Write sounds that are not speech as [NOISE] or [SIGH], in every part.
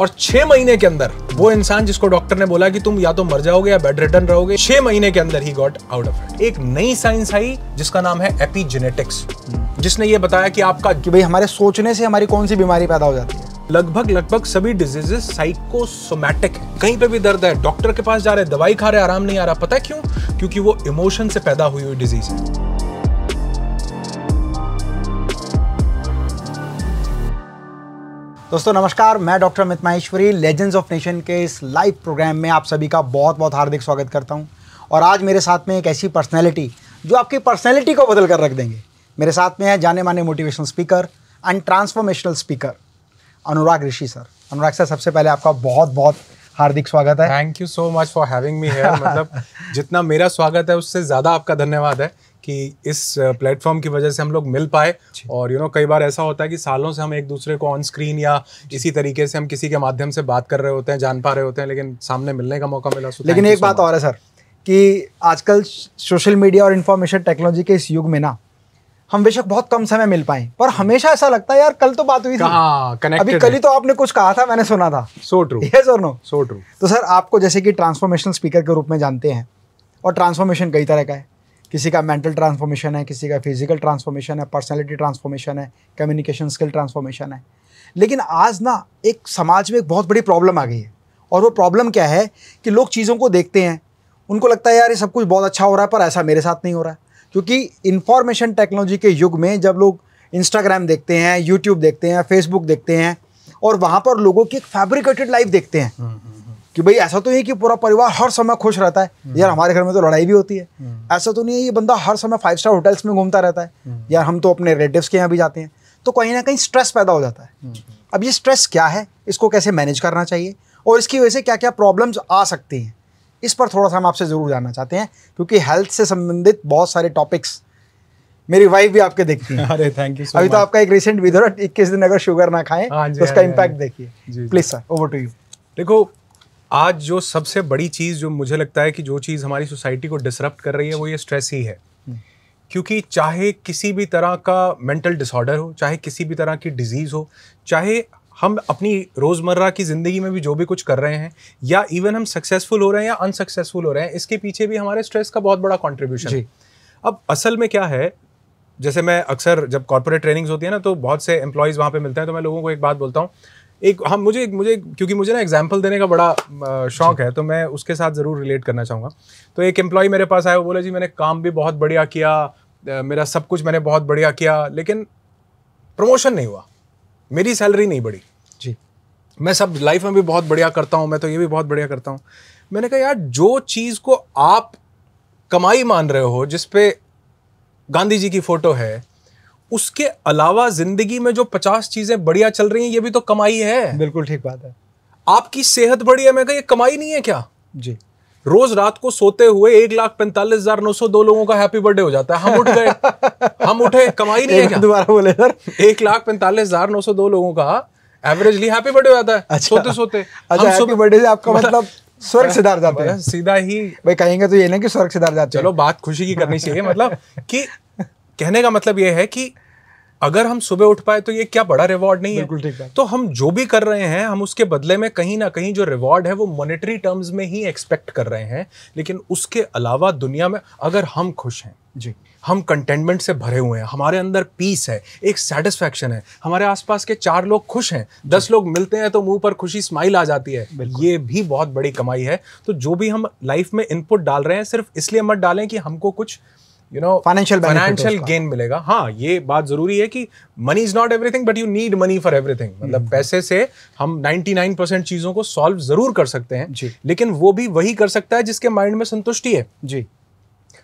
और छह महीने के अंदर वो इंसान जिसको डॉक्टर ने बोला कि तुम या तो मर जाओगे या बेड रिटर्न रहोगे छह महीने के अंदर ही गॉट आउट ऑफ इट एक नई साइंस आई जिसका नाम है एपीजेनेटिक्स जिसने ये बताया कि आपका कि भाई हमारे सोचने से हमारी कौन सी बीमारी पैदा हो जाती है लगभग लगभग सभी डिजीजेस साइकोसोमैटिक है कहीं पे भी दर्द है डॉक्टर के पास जा रहे दवाई खा रहे आराम नहीं आ रहा पता क्यों क्योंकि वो इमोशन से पैदा हुई हुई डिजीज है दोस्तों नमस्कार मैं doctor Amit Maheshwari legends of nation के इस लाइव प्रोग्राम में आप सभी का बहुत बहुत हार्दिक स्वागत करता हूं और आज मेरे साथ में एक ऐसी पर्सनैलिटी जो आपकी पर्सनैलिटी को बदल कर रख देंगे मेरे साथ में है जाने माने motivational speaker and transformational speaker Anurag Rishi sir Anurag sir सबसे पहले आपका बहुत बहुत हार्दिक स्वागत है thank you so much for having me मतलब जितना मेरा स्वागत है उससे ज़्यादा आपका धन्यवाद है कि इस प्लेटफॉर्म की वजह से हम लोग मिल पाए और यू नो कई बार ऐसा होता है कि सालों से हम एक दूसरे को ऑन स्क्रीन या इसी तरीके से हम किसी के माध्यम से बात कर रहे होते हैं जान पा रहे होते हैं लेकिन सामने मिलने का मौका मिला लेकिन एक बात और है सर कि आजकल सोशल मीडिया और इन्फॉर्मेशन टेक्नोलॉजी के इस युग में ना हम बेशक बहुत कम समय मिल पाए पर हमेशा ऐसा लगता है यार कल तो बात हुई थी अभी कल ही तो आपने कुछ कहा था मैंने सुना था सो ट्रू यस और नो सो ट्रू तो सर आपको जैसे कि ट्रांसफॉर्मेशन स्पीकर के रूप में जानते हैं और ट्रांसफॉर्मेशन कई तरह का है किसी का मेंटल ट्रांसफॉर्मेशन है किसी का फिजिकल ट्रांसफॉर्मेशन है पर्सनैलिटी ट्रांसफॉर्मेशन है कम्युनिकेशन स्किल ट्रांसफॉर्मेशन है लेकिन आज ना एक समाज में एक बहुत बड़ी प्रॉब्लम आ गई है और वो प्रॉब्लम क्या है कि लोग चीज़ों को देखते हैं उनको लगता है यार ये सब कुछ बहुत अच्छा हो रहा है पर ऐसा मेरे साथ नहीं हो रहा है क्योंकि इन्फॉर्मेशन टेक्नोलॉजी के युग में जब लोग इंस्टाग्राम देखते हैं यूट्यूब देखते हैं फेसबुक देखते हैं और वहाँ पर लोगों की एक फैब्रिकेटेड लाइफ देखते हैं हम्म, हम्म। कि भाई ऐसा तो नहीं कि पूरा परिवार हर समय खुश रहता है हम्म। यार हमारे घर में तो लड़ाई भी होती है हम्म। ऐसा तो नहीं है ये बंदा हर समय फाइव स्टार होटल्स में घूमता रहता है हम्म। यार हम तो अपने रिलेटिव्स के यहाँ भी जाते हैं तो कहीं ना कहीं स्ट्रेस पैदा हो जाता है अब ये स्ट्रेस क्या है इसको कैसे मैनेज करना चाहिए और इसकी वजह से क्या क्या प्रॉब्लम्स आ सकती हैं इस पर थोड़ा सा हम आपसे ज़रूर जानना चाहते हैं क्योंकि हेल्थ से संबंधित बहुत सारे टॉपिक्स मेरी वाइफ भी आपके देखती है [LAUGHS] अरे थैंक यू अभी तो आपका एक रिसेंट वीडियो इक्कीस दिन अगर शुगर ना खाएं हाँ तो उसका इम्पैक्ट हाँ हाँ देखिए please sir over to you देखो आज जो सबसे बड़ी चीज़ जो मुझे लगता है कि जो चीज़ हमारी सोसाइटी को डिसरप्ट कर रही है वो ये स्ट्रेस ही है हम्म। क्योंकि चाहे किसी भी तरह का मेंटल डिसऑर्डर हो चाहे किसी भी तरह की डिजीज़ हो चाहे हम अपनी रोज़मर्रा की ज़िंदगी में भी जो भी कुछ कर रहे हैं या इवन हम सक्सेसफुल हो रहे हैं या अनसक्सेसफुल हो रहे हैं इसके पीछे भी हमारे स्ट्रेस का बहुत बड़ा कॉन्ट्रीब्यूशन है अब असल में क्या है जैसे मैं अक्सर जब कॉर्पोरेट ट्रेनिंग्स होती है ना तो बहुत से एम्प्लॉयज़ वहाँ पे मिलते हैं तो मैं लोगों को एक बात बोलता हूँ एक हम हाँ, मुझे मुझे क्योंकि मुझे ना एग्जाम्पल देने का बड़ा शौक है तो मैं उसके साथ ज़रूर रिलेट करना चाहूँगा तो एक एम्प्लॉय मेरे पास आया वो बोला जी मैंने काम भी बहुत बढ़िया किया मेरा सब कुछ मैंने बहुत बढ़िया किया लेकिन प्रमोशन नहीं हुआ मेरी सैलरी नहीं बढ़ी जी मैं सब लाइफ में भी बहुत बढ़िया करता हूँ मैं तो ये भी बहुत बढ़िया करता हूँ मैंने कहा यार जो चीज़ को आप कमाई मान रहे हो जिस पे गांधी जी की फ़ोटो है उसके अलावा जिंदगी में जो पचास चीजें बढ़िया चल रही हैं ये भी तो कमाई है बिल्कुल ठीक बात है आपकी सेहत बढ़िया मैं ये कमाई नहीं है क्या जी रोज रात को सोते हुए एक लाख पैंतालीस हजार नौ सौ दो लोगों का हैप्पी बर्थडे हो जाता है हम उठ गए [LAUGHS] हम उठे कमाई नहीं है क्या दोबारा बोले सर एक लाख पैंतालीस हजार नौ सौ दो लोगों का एवरेजली हैप्पी बर्थडे हो जाता है अच्छा, सोते सोते अच्छा, हैप्पी बर्थडे आपका मतलब स्वर्ग सिधार जाते हैं सीधा ही भाई कहेंगे तो ये नहीं कि स्वर्ग सिधार जाते चलो बात खुशी की करनी चाहिए मतलब कि कहने का मतलब यह है कि अगर हम सुबह उठ पाए तो ये क्या बड़ा रिवॉर्ड नहीं है ठीक तो हम जो भी कर रहे हैं हम उसके बदले में कहीं ना कहीं जो रिवॉर्ड है वो मॉनेटरी टर्म्स में ही एक्सपेक्ट कर रहे हैं लेकिन उसके अलावा दुनिया में अगर हम खुश हैं जी हम कंटेनमेंट से भरे हुए हैं हमारे अंदर पीस है एक सेटिस्फैक्शन है हमारे आसपास के चार लोग खुश हैं दस लोग मिलते हैं तो मुंह पर खुशी स्माइल आ जाती है ये भी बहुत बड़ी कमाई है तो जो भी हम लाइफ में इनपुट डाल रहे हैं सिर्फ इसलिए मत डालें कि हमको कुछ you know financial financial gain मिलेगा हाँ ये बात जरूरी है कि money is not everything but you need money for everything मतलब हम्म। पैसे से हम 99 परसेंट चीजों को सॉल्व जरूर कर सकते हैं जी लेकिन वो भी वही कर सकता है जिसके माइंड में संतुष्टि है जी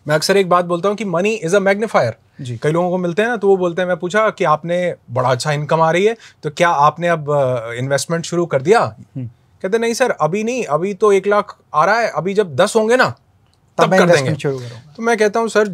मैं अक्सर एक बात बोलता हूँ कि मनी इज अ मैग्निफायर जी कई लोगों को मिलते हैं ना तो वो बोलते हैं मैं पूछा कि आपने बड़ा अच्छा इनकम आ रही है तो क्या आपने अब इन्वेस्टमेंट शुरू कर दिया हम्म। कहते नहीं सर अभी नहीं अभी तो एक लाख आ रहा है अभी जब दस होंगे ना तब, तब कर देंगे तो मैं कहता हूँ sir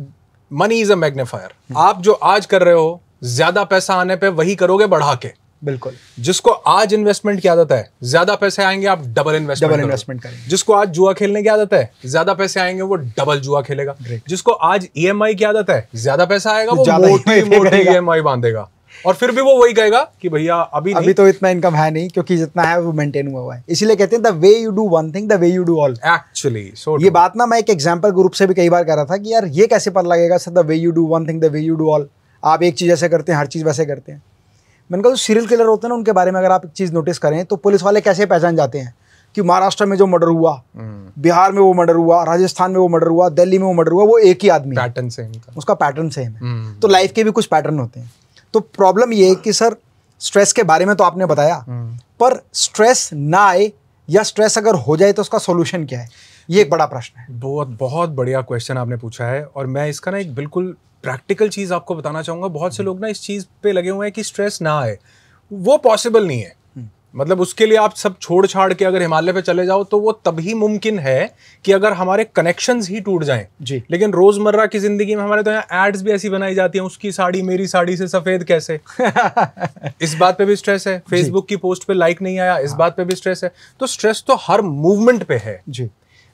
money is a magnifier आप जो आज कर रहे हो ज्यादा पैसा आने पे वही करोगे बढ़ा के बिल्कुल जिसको आज इन्वेस्टमेंट की आदत है ज्यादा पैसे आएंगे आप डबल इन्वेस्टमेंट डबल इन्वेस्टमेंट करेंगे जिसको आज जुआ खेलने की आदत है ज्यादा पैसे आएंगे वो डबल जुआ खेलेगा जिसको आज ईएमआई e की आदत है ज्यादा पैसा आएगा वो मोटी e मोटी ईएमआई e बांधेगा और फिर भी वो वही कहेगा कि भैया अभी अभी नहीं। तो इतना इनकम है नहीं क्योंकि जितना है वो मेंटेन हुआ हुआ है इसीलिए कहते हैं the way you do one thing the way you do all actually so ये बात ना मैं एक एग्जाम्पल ग्रुप से भी कई बार कर रहा था कि यार ये कैसे पता लगेगा sir the way you do one thing the way you do all आप एक चीज़ ऐसे करते हैं हर चीज़ वैसे करते हैं मैंने कहा जो सीरियल किलर होते हैं ना उनके बारे में अगर आप एक चीज़ नोटिस करें तो पुलिस वाले कैसे पहचान जाते हैं कि महाराष्ट्र में जो मर्डर हुआ हम्म। बिहार में वो मर्डर हुआ राजस्थान में वो मर्डर हुआ दिल्ली में वो मर्डर हुआ वो एक ही आदमी पैटर्न सेम उसका पैटर्न सेम है हम्म। तो लाइफ के भी कुछ पैटर्न होते हैं तो प्रॉब्लम ये है कि सर स्ट्रेस के बारे में तो आपने बताया हम्म। पर स्ट्रेस ना आए या स्ट्रेस अगर हो जाए तो उसका सोल्यूशन क्या है ये एक बड़ा प्रश्न है बहुत बहुत बढ़िया क्वेश्चन आपने पूछा है और मैं इसका ना एक बिल्कुल प्रैक्टिकल चीज़ आपको बताना चाहूँगा बहुत से लोग ना इस चीज़ पे लगे हुए हैं कि स्ट्रेस ना आए वो पॉसिबल नहीं है मतलब उसके लिए आप सब छोड़ छाड़ के अगर हिमालय पे चले जाओ तो वो तभी मुमकिन है कि अगर हमारे कनेक्शन ही टूट जाए जी लेकिन रोजमर्रा की जिंदगी में हमारे तो यहाँ एड्स भी ऐसी बनाई जाती हैं उसकी साड़ी मेरी साड़ी से सफेद कैसे [LAUGHS] इस बात पे भी स्ट्रेस है फेसबुक की पोस्ट पे लाइक नहीं आया इस हाँ। बात पे भी स्ट्रेस है तो स्ट्रेस तो हर मूवमेंट पे है जी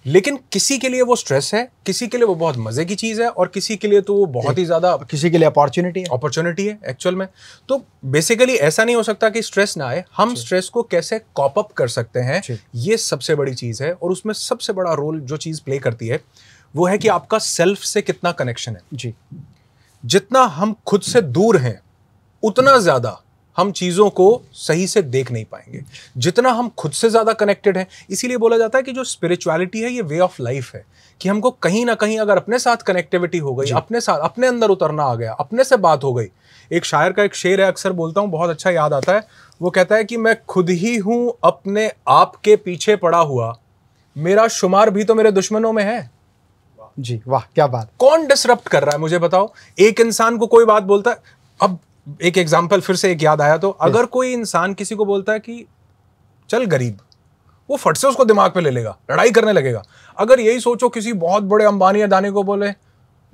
लेकिन किसी के लिए वो स्ट्रेस है किसी के लिए वो बहुत मजे की चीज है और किसी के लिए तो वो बहुत ही ज्यादा किसी के लिए अपॉर्चुनिटी है अपॉर्चुनिटी है एक्चुअल में तो बेसिकली ऐसा नहीं हो सकता कि स्ट्रेस ना आए हम स्ट्रेस को कैसे कॉप अप कर सकते हैं ये सबसे बड़ी चीज है और उसमें सबसे बड़ा रोल जो चीज प्ले करती है वो है कि आपका सेल्फ से कितना कनेक्शन है जी जितना हम खुद से दूर हैं उतना ज्यादा हम चीज़ों को सही से देख नहीं पाएंगे जितना हम खुद से ज़्यादा कनेक्टेड हैं इसीलिए बोला जाता है कि जो स्पिरिचुअलिटी है ये वे ऑफ लाइफ है कि हमको कहीं ना कहीं अगर अपने साथ कनेक्टिविटी हो गई अपने साथ अपने अंदर उतरना आ गया अपने से बात हो गई एक शायर का एक शेर है अक्सर बोलता हूँ बहुत अच्छा याद आता है वो कहता है कि मैं खुद ही हूँ अपने आप के पीछे पड़ा हुआ मेरा शुमार भी तो मेरे दुश्मनों में है जी वाह क्या बात कौन डिसरप्ट कर रहा है मुझे बताओ एक इंसान को कोई बात बोलता है अब एक एग्जाम्पल फिर से एक याद आया तो अगर कोई इंसान किसी को बोलता है कि चल गरीब वो फट से उसको दिमाग पे ले लेगा लड़ाई करने लगेगा अगर यही सोचो किसी बहुत बड़े अंबानी अदानी को बोले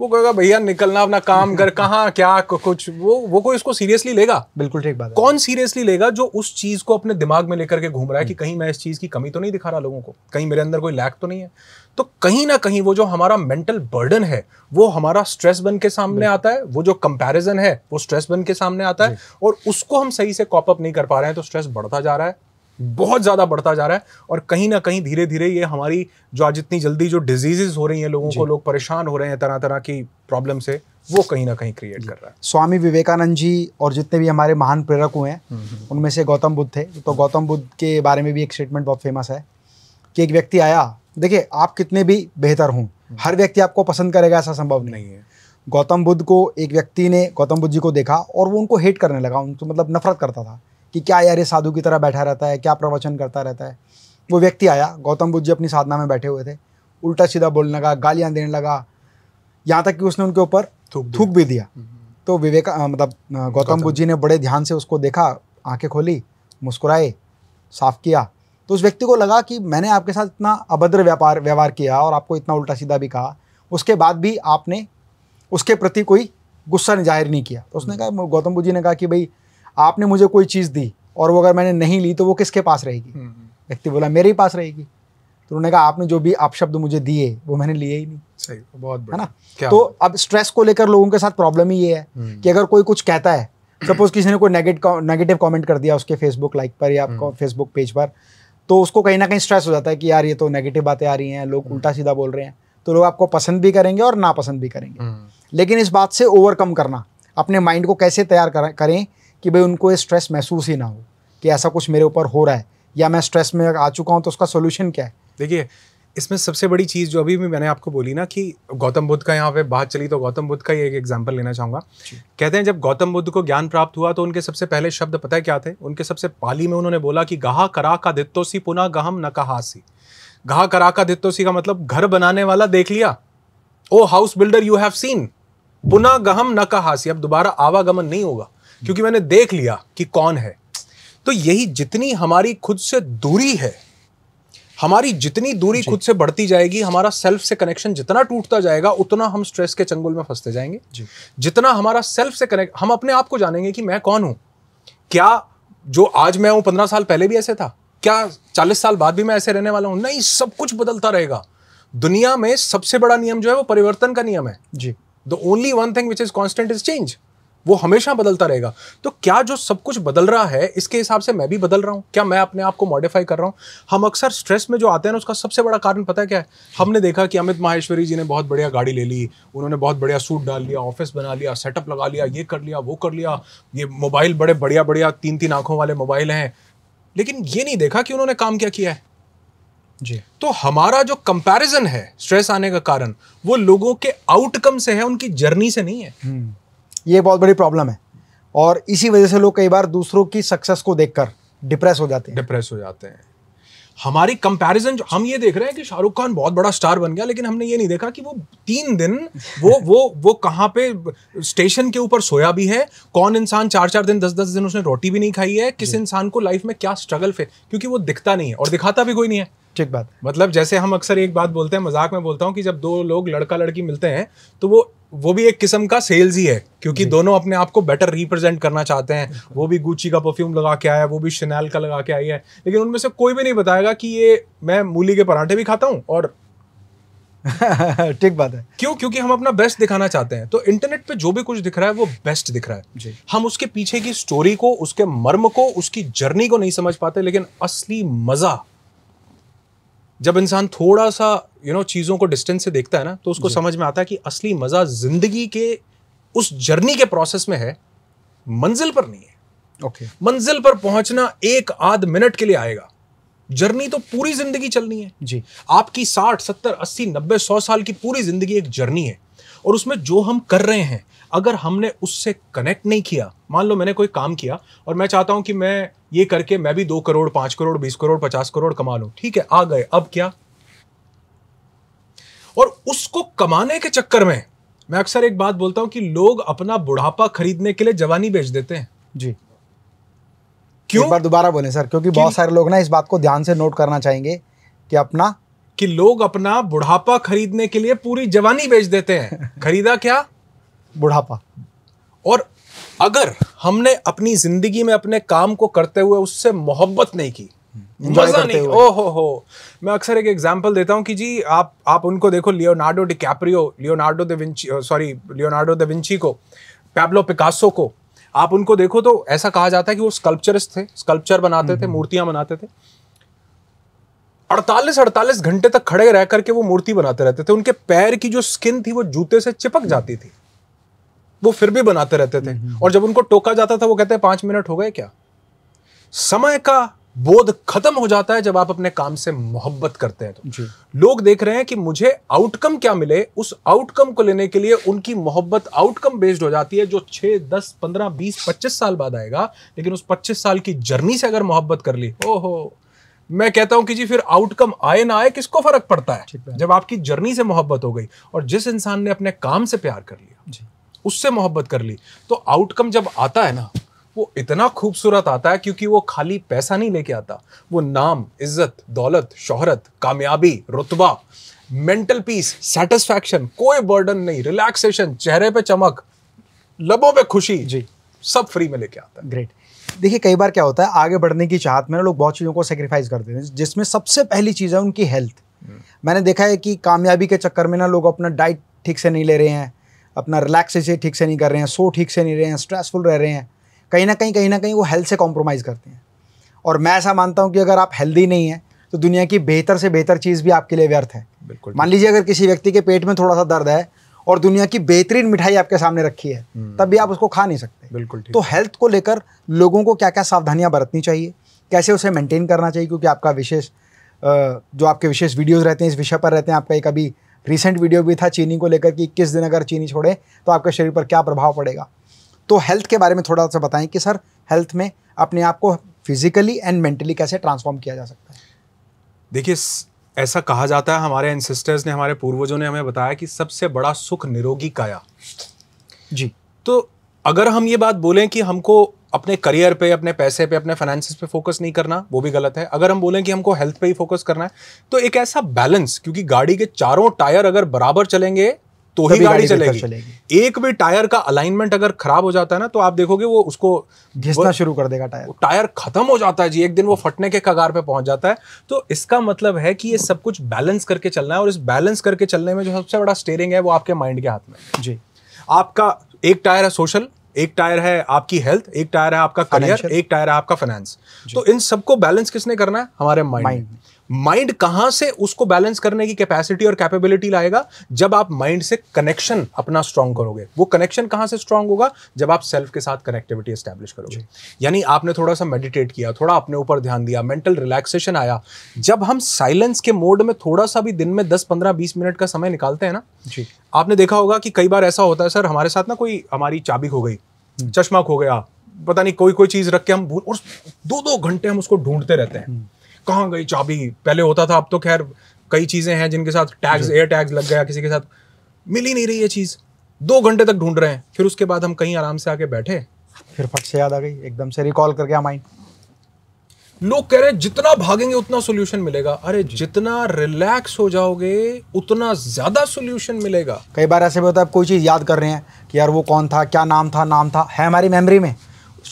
वो कहेगा भैया निकलना अपना काम कर कहाँ क्या कुछ वो वो कोई इसको सीरियसली लेगा बिल्कुल ठीक बात कौन सीरियसली लेगा जो उस चीज को अपने दिमाग में लेकर के घूम रहा है कि हम्म। कहीं मैं इस चीज की कमी तो नहीं दिखा रहा लोगों को कहीं मेरे अंदर कोई लैक तो नहीं है तो कहीं ना कहीं वो जो हमारा मेंटल बर्डन है वो हमारा स्ट्रेस हम्म। बन के सामने आता है वो जो कंपेरिजन है वो स्ट्रेस बन के सामने आता है और उसको हम सही से कॉप अप नहीं कर पा रहे हैं तो स्ट्रेस बढ़ता जा रहा है बहुत ज़्यादा बढ़ता जा रहा है और कहीं ना कहीं धीरे धीरे ये हमारी जो आज इतनी जल्दी जो डिजीजेज हो रही हैं लोगों को लोग परेशान हो रहे हैं तरह तरह की प्रॉब्लम से वो कहीं ना कहीं क्रिएट कर रहा है स्वामी विवेकानंद जी और जितने भी हमारे महान प्रेरक हुए हैं हम्म, हम्म, हम्म। उनमें से गौतम बुद्ध थे तो गौतम बुद्ध के बारे में भी एक स्टेटमेंट बहुत फेमस है कि एक व्यक्ति आया देखिए आप कितने भी बेहतर हों हर व्यक्ति आपको पसंद करेगा ऐसा संभव नहीं है गौतम बुद्ध को एक व्यक्ति ने गौतम बुद्ध जी को देखा और वो उनको हेट करने लगा उनको मतलब नफरत करता था कि क्या यार ये साधु की तरह बैठा रहता है क्या प्रवचन करता रहता है वो व्यक्ति आया गौतम बुद्ध जी अपनी साधना में बैठे हुए थे उल्टा सीधा बोलने लगा गालियाँ देने लगा यहाँ तक कि उसने उनके ऊपर थूक भी दिया हम्म। तो विवेक मतलब गौतम बुद्ध जी ने बड़े ध्यान से उसको देखा आंखें खोली मुस्कुराए साफ किया तो उस व्यक्ति को लगा कि मैंने आपके साथ इतना अभद्र व्यापार व्यवहार किया और आपको इतना उल्टा सीधा भी कहा उसके बाद भी आपने उसके प्रति कोई गुस्सा जाहिर नहीं किया तो उसने हम्म। कहा गौतम बुद्ध जी ने कहा कि भाई आपने मुझे कोई चीज़ दी और वो अगर मैंने नहीं ली तो वो किसके पास रहेगी हम्म, हम्म। व्यक्ति बोला मेरे ही पास रहेगी तो उन्होंने कहा आपने जो भी अपशब्द मुझे दिए वो मैंने लिए ही नहीं सही बहुत है ना तो अब स्ट्रेस को लेकर लोगों के साथ प्रॉब्लम ही ये है हम्म। कि अगर कोई कुछ कहता है सपोज किसी ने कोई नेगेटिव कॉमेंट कर दिया उसके फेसबुक लाइक पर या आपको फेसबुक पेज पर तो उसको कहीं ना कहीं स्ट्रेस हो जाता है कि यार ये तो नेगेटिव बातें आ रही हैं लोग उल्टा सीधा बोल रहे हैं तो लोग आपको पसंद भी करेंगे और नापसंद भी करेंगे लेकिन इस बात से ओवरकम करना अपने माइंड को कैसे तैयार करें कि भाई उनको ये स्ट्रेस महसूस ही ना हो कि ऐसा कुछ मेरे ऊपर हो रहा है या मैं स्ट्रेस में आ चुका हूँ तो उसका सोल्यूशन क्या है देखिए इसमें सबसे बड़ी चीज़ जो अभी भी मैंने आपको बोली ना कि गौतम बुद्ध का यहाँ पे बात चली तो गौतम बुद्ध का ही एक एग्जाम्पल लेना चाहूँगा कहते हैं जब गौतम बुद्ध को ज्ञान प्राप्त हुआ तो उनके सबसे पहले शब्द पता है क्या थे उनके सबसे पाली में उन्होंने बोला कि गहा करा का दित्तोसी पुनः गहम न कहासी घा करा का दित्तोसी का मतलब घर बनाने वाला देख लिया oh house builder you have seen पुनः गहम न कहासी अब दोबारा आवागमन नहीं होगा क्योंकि मैंने देख लिया कि कौन है तो यही जितनी हमारी खुद से दूरी है हमारी जितनी दूरी खुद से बढ़ती जाएगी हमारा सेल्फ से कनेक्शन जितना टूटता जाएगा उतना हम स्ट्रेस के चंगुल में फंसते जाएंगे जितना हमारा सेल्फ से कनेक्ट हम अपने आप को जानेंगे कि मैं कौन हूं क्या जो आज मैं हूं पंद्रह साल पहले भी ऐसे था क्या चालीस साल बाद भी मैं ऐसे रहने वाला हूं नहीं सब कुछ बदलता रहेगा दुनिया में सबसे बड़ा नियम जो है वो परिवर्तन का नियम है जी the only one thing which is constant is change वो हमेशा बदलता रहेगा तो क्या जो सब कुछ बदल रहा है इसके हिसाब से मैं भी बदल रहा हूँ क्या मैं अपने आप को मॉडिफाई कर रहा हूँ हम अक्सर स्ट्रेस में जो आते हैं ना उसका सबसे बड़ा कारण पता है क्या है हमने देखा कि अमित माहेश्वरी जी ने बहुत बढ़िया गाड़ी ले ली उन्होंने बहुत बढ़िया सूट डाल लिया ऑफिस बना लिया सेटअप लगा लिया ये कर लिया वो कर लिया ये मोबाइल बड़े बढ़िया बढ़िया तीन तीन आंखों वाले मोबाइल हैं लेकिन ये नहीं देखा कि उन्होंने काम क्या किया है जी तो हमारा जो कंपैरिजन है स्ट्रेस आने का कारण वो लोगों के आउटकम से है उनकी जर्नी से नहीं है हम्म। ये बहुत बड़ी प्रॉब्लम है और इसी वजह से लोग कई बार दूसरों की सक्सेस को देखकर डिप्रेस हो जाते हैं डिप्रेस हो जाते हैं हमारी कंपैरिजन जो हम ये देख रहे हैं कि शाहरुख खान बहुत बड़ा स्टार बन गया लेकिन हमने ये नहीं देखा कि वो तीन दिन वो वो वो कहाँ पे स्टेशन के ऊपर सोया भी है कौन इंसान चार चार दिन दस दस दिन उसने रोटी भी नहीं खाई है किस इंसान को लाइफ में क्या स्ट्रगल फिर क्योंकि वो दिखता नहीं है और दिखाता भी कोई नहीं है ठीक बात मतलब जैसे हम अक्सर एक बात बोलते हैं मजाक में बोलता हूँ कि जब दो लोग लड़का लड़की मिलते हैं तो वो वो भी एक किस्म का सेल्स ही है क्योंकि दोनों अपने आप को बेटर रिप्रेजेंट करना चाहते हैं वो भी गुची का परफ्यूम लगा के आया वो भी शनैल का लगा के आई है लेकिन उनमें से कोई भी नहीं बताएगा कि ये मैं मूली के पराठे भी खाता हूँ और [LAUGHS] ठीक बात है क्यों क्योंकि हम अपना बेस्ट दिखाना चाहते हैं तो इंटरनेट पे जो भी कुछ दिख रहा है वो बेस्ट दिख रहा है जी हम उसके पीछे की स्टोरी को उसके मर्म को उसकी जर्नी को नहीं समझ पाते लेकिन असली मजा जब इंसान थोड़ा सा यू you नो know, चीज़ों को डिस्टेंस से देखता है ना तो उसको समझ में आता है कि असली मज़ा ज़िंदगी के उस जर्नी के प्रोसेस में है मंजिल पर नहीं है ओके okay. मंजिल पर पहुंचना एक आध मिनट के लिए आएगा जर्नी तो पूरी जिंदगी चलनी है जी आपकी साठ सत्तर अस्सी नब्बे सौ साल की पूरी जिंदगी एक जर्नी है और उसमें जो हम कर रहे हैं अगर हमने उससे कनेक्ट नहीं किया मान लो मैंने कोई काम किया और मैं चाहता हूँ कि मैं ये करके मैं भी दो करोड़ पांच करोड़ बीस करोड़ पचास करोड़ कमा लूँ ठीक है आ गए अब क्या और उसको कमाने के चक्कर में मैं अक्सर एक बात बोलता हूं कि लोग अपना बुढ़ापा खरीदने के लिए जवानी बेच देते हैं जी क्यों एक बार दोबारा बोले सर क्योंकि बहुत सारे लोग ना इस बात को ध्यान से नोट करना चाहेंगे कि अपना कि लोग अपना बुढ़ापा खरीदने के लिए पूरी जवानी बेच देते हैं [LAUGHS] खरीदा क्या बुढ़ापा और अगर हमने अपनी जिंदगी में अपने काम को करते हुए उससे मोहब्बत नहीं की हम्म। मजा नहीं ओ हो हो मैं अक्सर एक एग्जांपल देता हूँ कि जी आप आप उनको देखो Leonardo DiCaprio Leonardo da Vinci sorry Leonardo da Vinci को पैब्लो पिकासो को आप उनको देखो तो ऐसा कहा जाता है कि वो स्कल्पचरिस्ट थे स्कल्पचर बनाते थे हम्म। मूर्तियां बनाते थे अड़तालीस अड़तालीस घंटे तक खड़े रह करके वो मूर्ति बनाते रहते थे उनके पैर की जो स्किन थी वो जूते से चिपक जाती थी वो फिर भी बनाते रहते थे हम्म, हम्म। और जब उनको टोका जाता था वो कहते हैं पांच मिनट हो गए क्या समय का बोध खत्म हो जाता है जब आप अपने काम से मोहब्बत करते हैं तो लोग देख रहे हैं कि मुझे आउटकम क्या मिले उस आउटकम को लेने के लिए उनकी मोहब्बत आउटकम बेस्ड हो जाती है जो छह दस पंद्रह बीस पच्चीस साल बाद आएगा लेकिन उस पच्चीस साल की जर्नी से अगर मोहब्बत कर ली ओहो मैं कहता हूं कि जी फिर आउटकम आए ना आए किसको फर्क पड़ता है, जब आपकी जर्नी से मोहब्बत हो गई और जिस इंसान ने अपने काम से प्यार कर लिया उससे मोहब्बत कर ली तो आउटकम जब आता है ना वो इतना खूबसूरत आता है क्योंकि वो खाली पैसा नहीं लेके आता वो नाम इज्जत दौलत शोहरत कामयाबी रुतबा मेंटल पीस सेटिस्फैक्शन कोई बर्डन नहीं रिलैक्सेशन चेहरे पे चमक लबों पे खुशी जी सब फ्री में लेके आता है ग्रेट देखिए कई बार क्या होता है आगे बढ़ने की चाहत में लोग बहुत चीज़ों को सेक्रीफाइस कर देते हैं जिसमें सबसे पहली चीज़ है उनकी हेल्थ हम्म। मैंने देखा है कि कामयाबी के चक्कर में ना लोग अपना डाइट ठीक से नहीं ले रहे हैं अपना रिलैक्सेशन ठीक से नहीं कर रहे हैं सो ठीक से नहीं रहे हैं स्ट्रेसफुल रह रहे हैं कहीं ना कहीं कहीं ना कहीं वो हेल्थ से कॉम्प्रोमाइज़ करते हैं और मैं ऐसा मानता हूँ कि अगर आप हेल्दी नहीं हैं तो दुनिया की बेहतर से बेहतर चीज़ भी आपके लिए व्यर्थ है मान लीजिए अगर किसी व्यक्ति के पेट में थोड़ा सा दर्द है और दुनिया की बेहतरीन मिठाई आपके सामने रखी है हम्म। तब भी आप उसको खा नहीं सकते बिल्कुल तो हेल्थ को लेकर लोगों को क्या क्या सावधानियाँ बरतनी चाहिए कैसे उसे मेंटेन करना चाहिए क्योंकि आपका विशेष जो आपके विशेष वीडियोज़ रहते हैं इस विषय पर रहते हैं आपका एक अभी रिसेंट वीडियो भी था चीनी को लेकर कि किस दिन अगर चीनी छोड़े तो आपके शरीर पर क्या प्रभाव पड़ेगा तो हेल्थ के बारे में थोड़ा सा बताएं कि सर हेल्थ में अपने आप को फिजिकली एंड मेंटली कैसे ट्रांसफॉर्म किया जा सकता है देखिए ऐसा कहा जाता है हमारे एंसेस्टर्स ने हमारे पूर्वजों ने हमें बताया कि सबसे बड़ा सुख निरोगी काया जी तो अगर हम ये बात बोलें कि हमको अपने करियर पे अपने पैसे पे अपने फाइनेंसिस पे फोकस नहीं करना वो भी गलत है अगर हम बोलें कि हमको हेल्थ पे ही फोकस करना है तो एक ऐसा बैलेंस क्योंकि गाड़ी के चारों टायर अगर बराबर चलेंगे तो ही गाड़ी, चलेगी।, चलेगी एक भी टायर का अलाइनमेंट अगर खराब हो जाता है ना तो आप देखोगे वो उसको घिसना शुरू कर देगा टायर टायर खत्म हो जाता है जी एक दिन वो फटने के कगार पे पहुंच जाता है तो इसका मतलब है कि ये सब कुछ बैलेंस करके चलना है और इस बैलेंस करके चलने में जो सबसे बड़ा स्टेयरिंग है वो आपके माइंड के हाथ में जी आपका एक टायर है सोशल एक टायर है आपकी हेल्थ एक टायर है आपका करियर एक टायर है आपका फाइनेंस तो इन सबको बैलेंस किसने करना है हमारे माइंड माइंड कहां से उसको बैलेंस करने की कैपेसिटी और कैपेबिलिटी लाएगा जब आप माइंड से कनेक्शन अपना स्ट्रांग करोगे वो कनेक्शन कहां से स्ट्रांग होगा जब आप सेल्फ के साथ कनेक्टिविटी एस्टेब्लिश करोगे यानी आपने थोड़ा सा मेडिटेट किया थोड़ा अपने ऊपर ध्यान दिया मेंटल रिलैक्सेशन आया जब हम साइलेंस के मोड में थोड़ा सा भी दिन में दस पंद्रह बीस मिनट का समय निकालते हैं ना जी आपने देखा होगा कि कई बार ऐसा होता है सर हमारे साथ ना कोई हमारी चाबी खो गई हम्म। चश्मा खो गया पता नहीं कोई कोई चीज रख के हम भूल और दो दो घंटे हम उसको ढूंढते रहते हैं हम्म। कहाँ गई चाबी पहले होता था अब तो खैर कई चीज़ें हैं जिनके साथ टैग्स एयर टैग्स लग गया किसी के साथ मिल ही नहीं रही ये चीज़ दो घंटे तक ढूंढ रहे हैं फिर उसके बाद हम कहीं आराम से आके बैठे फिर फट से याद आ गई एकदम से रिकॉल कर गया माइंड लोग कह रहे हैं जितना भागेंगे उतना सोल्यूशन मिलेगा अरे जितना रिलैक्स हो जाओगे उतना ज्यादा सोल्यूशन मिलेगा कई बार ऐसे भी होता है आप कोई चीज़ याद कर रहे हैं कि यार वो कौन था क्या नाम था नाम था है हमारी मेमोरी में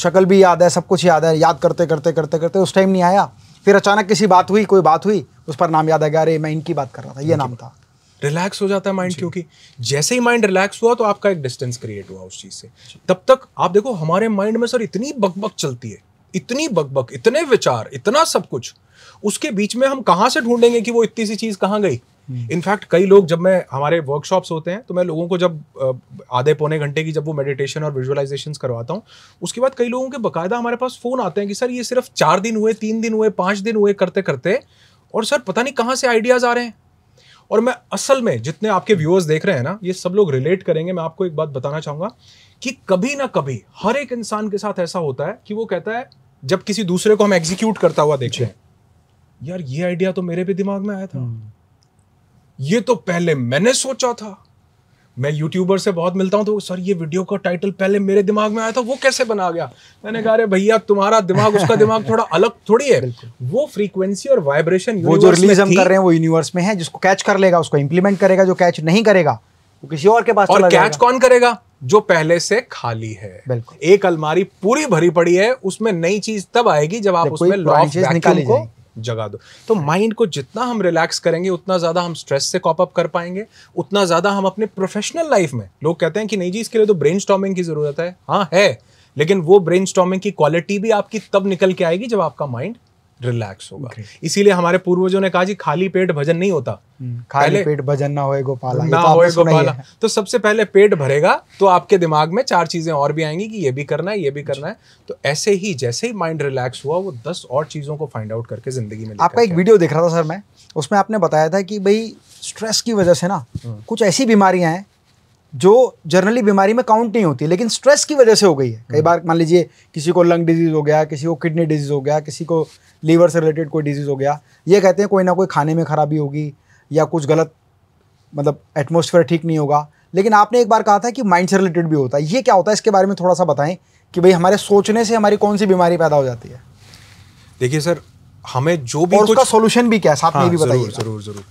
शक्ल भी याद है सब कुछ याद है याद करते करते करते करते उस टाइम नहीं आया फिर अचानक किसी बात हुई कोई बात हुई उस पर नाम याद आ गया अरे मैं इनकी बात कर रहा था ये नाम था रिलैक्स हो जाता है माइंड क्योंकि जैसे ही माइंड रिलैक्स हुआ तो आपका एक डिस्टेंस क्रिएट हुआ उस चीज़ से तब तक आप देखो हमारे माइंड में सर इतनी बकबक चलती है इतनी बकबक इतने विचार इतना सब कुछ उसके बीच में हम कहाँ से ढूंढेंगे कि वो इतनी सी चीज़ कहाँ गई इनफैक्ट hmm. कई लोग जब मैं हमारे वर्कशॉप्स होते हैं तो मैं लोगों को जब आधे पौने घंटे की जब वो मेडिटेशन और विजुअलाइजेशन करवाता हूँ उसके बाद कई लोगों के बाकायदा हमारे पास फ़ोन आते हैं कि सर ये सिर्फ चार दिन हुए तीन दिन हुए पाँच दिन हुए करते करते और सर पता नहीं कहाँ से आइडियाज़ आ रहे हैं और मैं असल में जितने आपके व्यूअर्स देख रहे हैं ना ये सब लोग रिलेट करेंगे मैं आपको एक बात बताना चाहूंगा कि कभी ना कभी हर एक इंसान के साथ ऐसा होता है कि वो कहता है जब किसी दूसरे को हम एग्जीक्यूट करता हुआ देखते यार ये आइडिया तो मेरे भी दिमाग में आया था hmm. ये तो पहले मैंने सोचा था मैं यूट्यूबर से बहुत मिलता हूँ तो सर ये वीडियो का टाइटल पहले मेरे दिमाग में आया था वो कैसे बना गया मैंने कहा अरे भैया तुम्हारा दिमाग उसका दिमाग थोड़ा अलग थोड़ी है वो फ्रीक्वेंसी और वाइब्रेशन वो जो रिलीज हम कर रहे हैं वो यूनिवर्स में है जिसको कैच कर लेगा उसको इम्प्लीमेंट करेगा जो कैच नहीं करेगा वो किसी और के पास और कैच कौन करेगा जो पहले से खाली है एक अलमारी पूरी भरी पड़ी है उसमें नई चीज तब आएगी जब आप उसमें लॉन्च निकाली जाएगी जगा दो तो माइंड को जितना हम रिलैक्स करेंगे उतना ज़्यादा हम स्ट्रेस से कॉप अप कर पाएंगे उतना ज़्यादा हम अपने प्रोफेशनल लाइफ में लोग कहते हैं कि नहीं जी इसके लिए तो ब्रेन की ज़रूरत है हाँ है लेकिन वो ब्रेन की क्वालिटी भी आपकी तब निकल के आएगी जब आपका माइंड रिलैक्स होगा इसीलिए हमारे पूर्वजों ने कहा जी खाली पेट भजन नहीं होता हम्म। खाली पेट भजन ना होए गोपाला ना तो होए गोपाला तो सबसे पहले पेट भरेगा तो आपके दिमाग में चार चीजें और भी आएंगी कि ये भी करना है ये भी करना है तो ऐसे ही जैसे ही माइंड रिलैक्स हुआ वो दस और चीजों को फाइंड आउट करके जिंदगी में आपका एक वीडियो देख रहा था सर मैं उसमें आपने बताया था कि भाई स्ट्रेस की वजह से ना हम्म। कुछ ऐसी बीमारियां हैं जो जनरली बीमारी में काउंट नहीं होती लेकिन स्ट्रेस की वजह से हो गई है कई हम्म। बार मान लीजिए किसी को लंग डिजीज हो गया किसी को किडनी डिजीज हो गया किसी को लीवर से रिलेटेड कोई डिजीज़ हो गया ये कहते हैं कोई ना कोई खाने में खराबी होगी या कुछ गलत मतलब एटमोसफेयर ठीक नहीं होगा लेकिन आपने एक बार कहा था कि माइंड से रिलेटेड भी होता है ये क्या होता है इसके बारे में थोड़ा सा बताएं कि भाई हमारे सोचने से हमारी कौन सी बीमारी पैदा हो जाती है देखिए सर हमें जो भी और कुछ... सोल्यूशन भी क्या है साथ हाँ, में भी बताइए जरूर, जरूर जरूर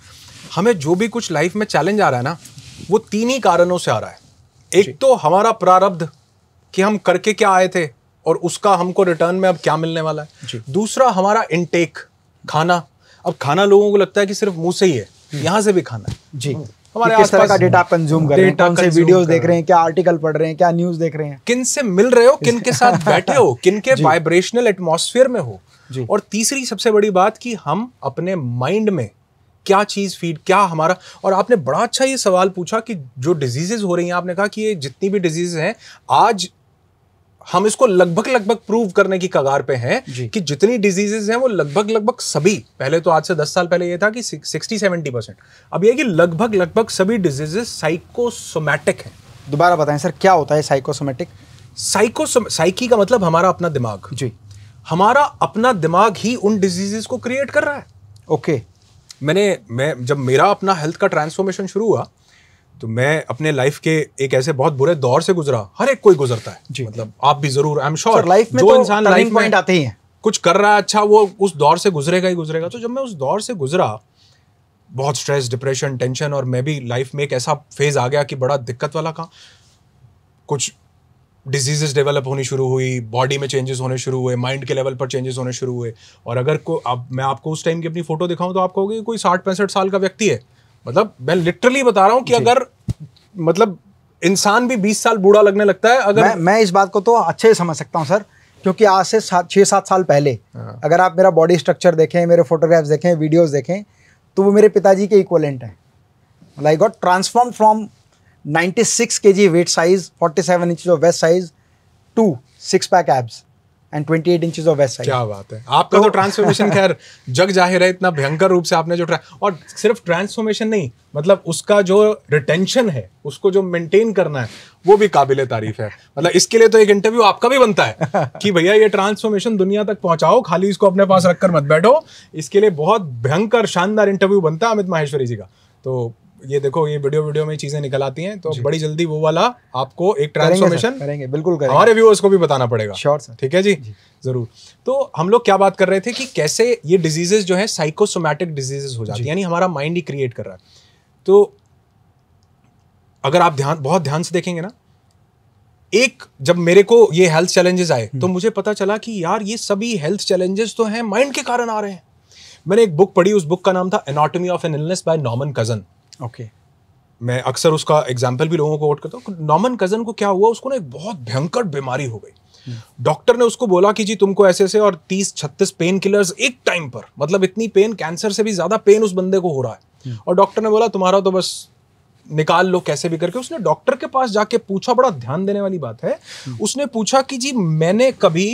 हमें जो भी कुछ लाइफ में चैलेंज आ रहा है ना वो तीन ही कारणों से आ रहा है एक तो हमारा प्रारब्ध कि हम करके क्या आए थे और उसका हमको रिटर्न में अब क्या मिलने वाला है दूसरा हमारा इनटेक खाना अब खाना लोगों को लगता है कि सिर्फ मुंह से ही है हम्म। यहाँ से भी खाना है जी हम्म। हमारे किस तरह का डेटा कंज्यूम कर रहे हैं कौन से वीडियोस देख रहे हैं क्या आर्टिकल पढ़ रहे हैं क्या न्यूज देख रहे हैं किन से मिल रहे हो किन के साथ [LAUGHS] बैठे हो किन के वाइब्रेशनल एटमोसफियर में हो और तीसरी सबसे बड़ी बात कि हम अपने माइंड में क्या चीज़ फीड क्या हमारा और आपने बड़ा अच्छा ये सवाल पूछा कि जो डिजीजेज हो रही हैं आपने कहा कि ये जितनी भी डिजीजेज हैं आज हम इसको लगभग लगभग प्रूव करने की कगार पे हैं कि जितनी डिजीजेज हैं वो लगभग लगभग सभी पहले तो आज से दस साल पहले ये था कि सिक्सटी सेवेंटी परसेंट अब यह कि लगभग लगभग सभी डिजीजेज साइकोसोमैटिक हैं दोबारा बताएं सर क्या होता है साइकोसोमैटिक साइको साइकी का मतलब हमारा अपना दिमाग जी हमारा अपना दिमाग ही उन डिजीजेज को क्रिएट कर रहा है ओके okay. मैंने मैं जब मेरा अपना हेल्थ का ट्रांसफॉर्मेशन शुरू हुआ तो मैं अपने लाइफ के एक ऐसे बहुत बुरे दौर से गुजरा हर एक कोई गुजरता है जी मतलब आप भी जरूर आई एम श्योर लाइफ में जो तो इंसान लाइफ पॉइंट आते ही हैं कुछ कर रहा है अच्छा वो उस दौर से गुजरेगा ही गुजरेगा तो जब मैं उस दौर से गुजरा बहुत स्ट्रेस डिप्रेशन टेंशन और मैं भी लाइफ में एक ऐसा फेज आ गया कि बड़ा दिक्कत वाला काम कुछ डिजीजेस डेवलप होनी शुरू हुई बॉडी में चेंजेस होने शुरू हुए माइंड के लेवल पर चेंजेस होने शुरू हुए और अगर को अब मैं आपको उस टाइम की अपनी फोटो दिखाऊं तो आप कहोगे कोई साठ पैंसठ साल का व्यक्ति है मतलब मैं लिटरली बता रहा हूँ कि अगर मतलब इंसान भी बीस साल बूढ़ा लगने लगता है अगर मैं, मैं इस बात को तो अच्छे से समझ सकता हूँ सर क्योंकि आज से सात छः सात साल पहले हाँ। अगर आप मेरा बॉडी स्ट्रक्चर देखें मेरे फोटोग्राफ्स देखें वीडियोस देखें तो वो मेरे पिताजी के इक्वलेंट हैं I got transform from 96 six K G weight size 47 seven inch waist size two six pack abs and 28 inches of waist क्या बात है आपका तो, तो ट्रांसफॉर्मेशन [LAUGHS] खैर जग जाहिर है इतना भयंकर रूप से आपने जो ट्रा... और सिर्फ ट्रांसफॉर्मेशन नहीं मतलब उसका जो रिटेंशन है उसको जो मेंटेन करना है वो भी काबिल तारीफ है मतलब इसके लिए तो एक इंटरव्यू आपका भी बनता है [LAUGHS] कि भैया ये ट्रांसफॉर्मेशन दुनिया तक पहुंचाओ खाली इसको अपने पास रखकर मत बैठो इसके लिए बहुत भयंकर शानदार इंटरव्यू बनता है अमित माहेश्वरी जी का तो ये देखो ये वीडियो वीडियो में चीजें निकल आती हैं तो बड़ी जल्दी वो वाला आपको एक ट्रांसफॉर्मेशन करेंगे बिल्कुल करेंगे हमारे व्यूअर्स को भी बताना पड़ेगा श्योर सर ठीक है जी, जरूर तो हम लोग क्या बात कर रहे थे कि कैसे ये डिजीजेस जो है साइकोसोमैटिक डिजीजेस हो जाती है यानी हमारा माइंड ही क्रिएट कर रहा है तो अगर आप ध्यान बहुत ध्यान से देखेंगे ना एक जब मेरे को ये हेल्थ चैलेंजेस आए तो हम्म। मुझे पता चला कि यार ये सभी हेल्थ चैलेंजेस तो हैं माइंड के कारण आ रहे हैं मैंने एक बुक पढ़ी उस बुक का नाम था anatomy of an illness by Norman Cousins okay मैं अक्सर उसका एग्जाम्पल भी लोगों को वोट करता हूँ नॉमन कज़न को क्या हुआ उसको ना एक बहुत भयंकर बीमारी हो गई डॉक्टर hmm. ने उसको बोला कि जी तुमको ऐसे ऐसे और तीस छत्तीस पेन किलर्स एक टाइम पर मतलब इतनी पेन कैंसर से भी ज़्यादा पेन उस बंदे को हो रहा है hmm. और डॉक्टर ने बोला तुम्हारा तो बस निकाल लो कैसे भी करके उसने डॉक्टर के पास जाके पूछा बड़ा ध्यान देने वाली बात है hmm. उसने पूछा कि जी मैंने कभी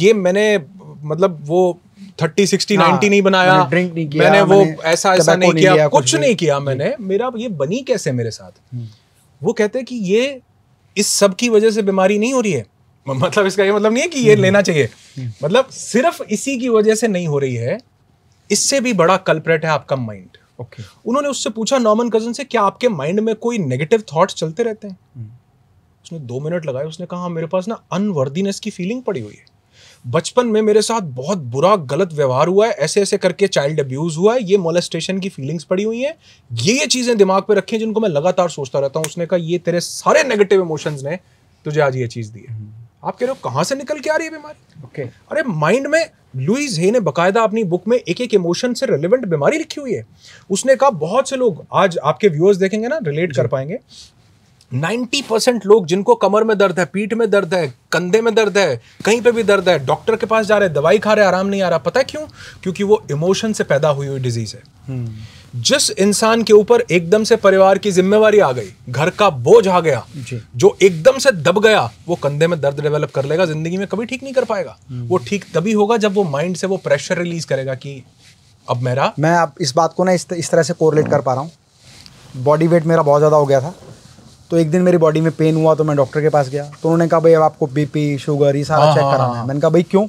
ये मैंने मतलब वो थर्टी सिक्सटी हाँ। नाइनटी नहीं बनाया ड्रिंक नहीं किया मैंने वो मैंने ऐसा ऐसा नहीं किया कुछ नहीं किया मैंने मेरा ये बनी कैसे मेरे साथ हम्म। वो कहते हैं कि ये इस सब की वजह से बीमारी नहीं हो रही है मतलब इसका ये मतलब नहीं है कि ये हम्म। लेना चाहिए हम्म। मतलब सिर्फ इसी की वजह से नहीं हो रही है इससे भी बड़ा कल्प्रेट है आपका माइंड ओके उन्होंने उससे पूछा नॉर्मन कजन से क्या आपके माइंड में कोई नेगेटिव थॉट्स चलते रहते हैं उसने दो मिनट लगाए उसने कहा हाँ, मेरे पास ना अनवर्दीनेस की फीलिंग पड़ी हुई है बचपन में मेरे साथ बहुत बुरा गलत व्यवहार हुआ है ऐसे ऐसे करके चाइल्ड अब्यूज हुआ है ये मोलेस्टेशन की फीलिंग्स पड़ी हुई हैं ये ये चीज़ें दिमाग पे रखी हैं जिनको मैं लगातार सोचता रहता हूँ उसने कहा ये तेरे सारे नेगेटिव इमोशंस ने तुझे आज ये चीज़ दी है हम्म। आप कह रहे हो कहाँ से निकल के आ रही है बीमारी ओके okay. अरे माइंड में लुइस हे ने बकायदा अपनी बुक में एक एक इमोशन से रिलेवेंट बीमारी लिखी हुई है उसने कहा बहुत से लोग आज आपके व्यूअर्स देखेंगे ना रिलेट कर पाएंगे 90 परसेंट लोग जिनको कमर में दर्द है पीठ में दर्द है कंधे में दर्द है कहीं पे भी दर्द है डॉक्टर के पास जा रहे हैं दवाई खा रहे आराम नहीं आ रहा पता है क्यों क्योंकि वो इमोशन से पैदा हुई हुई डिजीज है हम्म। जिस इंसान के ऊपर एकदम से परिवार की जिम्मेवारी आ गई घर का बोझ आ गया जो एकदम से दब गया वो कंधे में दर्द डेवलप कर लेगा जिंदगी में कभी ठीक नहीं कर पाएगा हम्म। वो ठीक तभी होगा जब वो माइंड से वो प्रेशर रिलीज करेगा कि अब मेरा मैं अब इस बात को ना इस, इस तरह से कोरिलेट कर पा रहा हूँ बॉडी वेट मेरा बहुत ज़्यादा हो गया था तो एक दिन मेरी बॉडी में पेन हुआ तो मैं डॉक्टर के पास गया तो उन्होंने कहा भाई अब आपको बीपी शुगर ये सारा चेक हाँ, हाँ, कराना हाँ, है मैंने कहा भाई क्यों